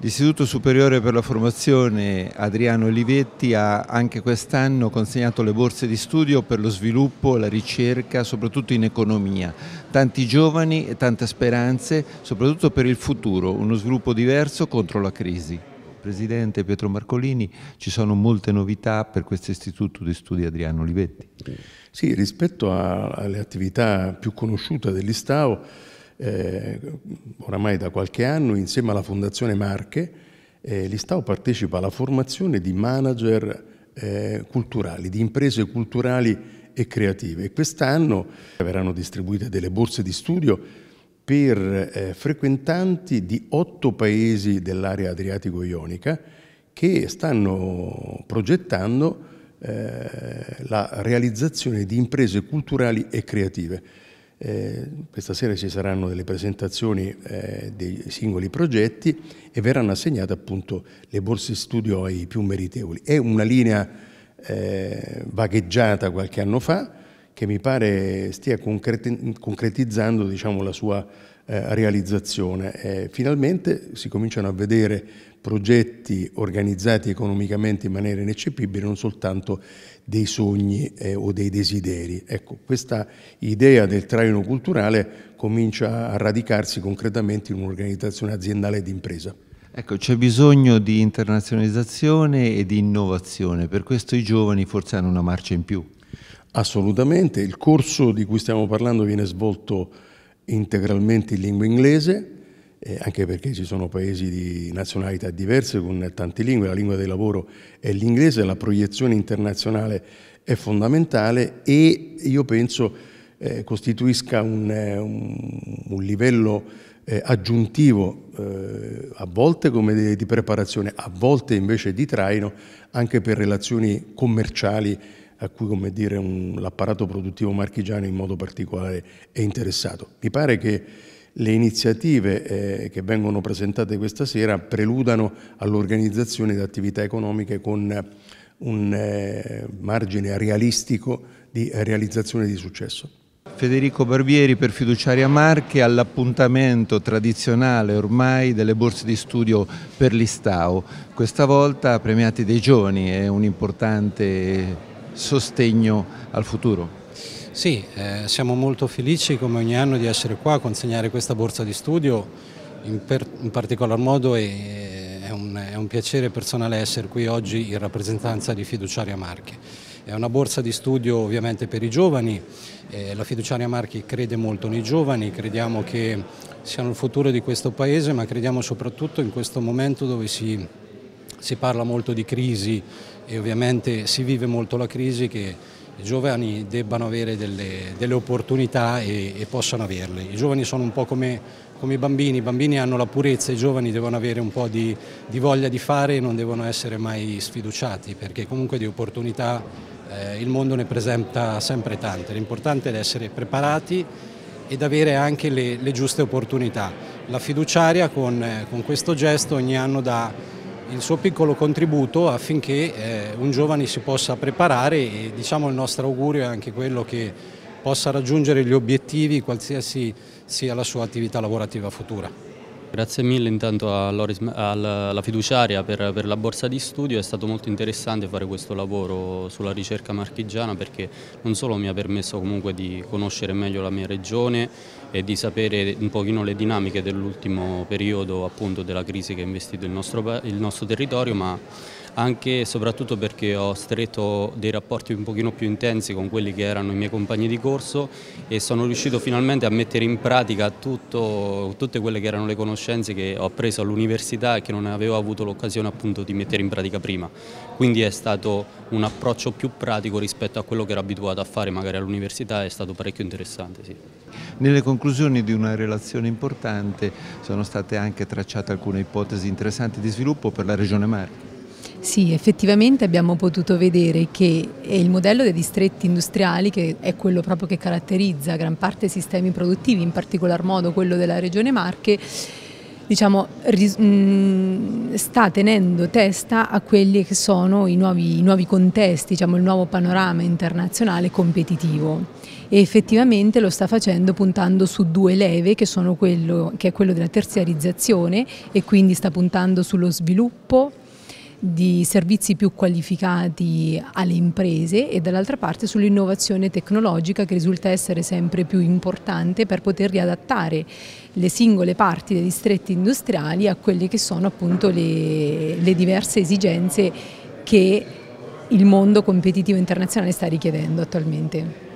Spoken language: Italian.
L'Istituto Superiore per la Formazione Adriano Olivetti ha anche quest'anno consegnato le borse di studio per lo sviluppo, la ricerca, soprattutto in economia. Tanti giovani e tante speranze, soprattutto per il futuro, uno sviluppo diverso contro la crisi. Presidente Pietro Marcolini, ci sono molte novità per questo istituto di studi Adriano Olivetti. Sì, rispetto alle attività più conosciute dell'Istao, eh, oramai da qualche anno insieme alla Fondazione Marche, eh, l'Istao partecipa alla formazione di manager eh, culturali, di imprese culturali e creative. quest'anno verranno distribuite delle borse di studio per eh, frequentanti di otto paesi dell'area adriatico-ionica che stanno progettando eh, la realizzazione di imprese culturali e creative. Eh, questa sera ci saranno delle presentazioni eh, dei singoli progetti e verranno assegnate appunto le borse studio ai più meritevoli. È una linea eh, vagheggiata qualche anno fa, che mi pare stia concretizzando diciamo, la sua eh, realizzazione. Eh, finalmente si cominciano a vedere progetti organizzati economicamente in maniera ineccepibile, non soltanto dei sogni eh, o dei desideri. Ecco, questa idea del traino culturale comincia a radicarsi concretamente in un'organizzazione aziendale di impresa. Ecco, c'è bisogno di internazionalizzazione e di innovazione, per questo i giovani forse hanno una marcia in più. Assolutamente, il corso di cui stiamo parlando viene svolto integralmente in lingua inglese, eh, anche perché ci sono paesi di nazionalità diverse con tante lingue, la lingua del lavoro è l'inglese, la proiezione internazionale è fondamentale e io penso eh, costituisca un, eh, un, un livello eh, aggiuntivo, eh, a volte come di, di preparazione, a volte invece di traino, anche per relazioni commerciali a cui dire, un, l'apparato produttivo marchigiano in modo particolare è interessato. Mi pare che le iniziative eh, che vengono presentate questa sera preludano all'organizzazione di attività economiche con eh, un eh, margine realistico di realizzazione di successo. Federico Barbieri per Fiduciaria Marche all'appuntamento tradizionale ormai delle borse di studio per l'Istao, questa volta premiati dei giovani, è un importante sostegno al futuro. Sì, eh, siamo molto felici come ogni anno di essere qua a consegnare questa borsa di studio, in, per, in particolar modo è, è, un, è, un, piacere personale essere qui oggi in rappresentanza di Fiduciaria Marche. È una borsa di studio ovviamente per i giovani, eh, la Fiduciaria Marche crede molto nei giovani, crediamo che siano il futuro di questo Paese, ma crediamo soprattutto in questo momento dove si si parla molto di crisi e ovviamente si vive molto la crisi che i giovani debbano avere delle, delle opportunità e, e, possano averle. I giovani sono un po' come, come, i bambini, i bambini hanno la purezza, i giovani devono avere un po' di, di voglia di fare e non devono essere mai sfiduciati perché comunque di opportunità eh, il mondo ne presenta sempre tante, l'importante è essere preparati ed avere anche le, le giuste opportunità. La fiduciaria con, eh, con questo gesto ogni anno dà il suo piccolo contributo affinché eh, un giovane si possa preparare e diciamo il nostro augurio è anche quello che possa raggiungere gli obiettivi qualsiasi sia la sua attività lavorativa futura. Grazie mille intanto Loris, alla fiduciaria per, per, la borsa di studio, è stato molto interessante fare questo lavoro sulla ricerca marchigiana perché non solo mi ha permesso comunque di conoscere meglio la mia regione e di sapere un pochino le dinamiche dell'ultimo periodo appunto della crisi che ha investito il nostro, il nostro territorio ma anche e soprattutto perché ho stretto dei rapporti un pochino più intensi con quelli che erano i miei compagni di corso e sono riuscito finalmente a mettere in pratica tutto, tutte quelle che erano le conoscenze che ho appreso all'università e che non avevo avuto l'occasione appunto di mettere in pratica prima. Quindi è stato un approccio più pratico rispetto a quello che ero abituato a fare magari all'università, è stato parecchio interessante. Sì. Nelle conclusioni di una relazione importante sono state anche tracciate alcune ipotesi interessanti di sviluppo per la Regione Marche. Sì, effettivamente abbiamo potuto vedere che il modello dei distretti industriali, che è quello proprio che caratterizza gran parte dei sistemi produttivi, in particolar modo quello della Regione Marche, diciamo, mm, sta tenendo testa a quelli che sono i nuovi, i nuovi contesti, diciamo, il nuovo panorama internazionale competitivo e effettivamente lo sta facendo puntando su due leve che sono quello, che è quello della terziarizzazione e quindi sta puntando sullo sviluppo di servizi più qualificati alle imprese e dall'altra parte sull'innovazione tecnologica che risulta essere sempre più importante per poter riadattare le singole parti dei distretti industriali a quelle che sono appunto le, le diverse esigenze che il mondo competitivo internazionale sta richiedendo attualmente.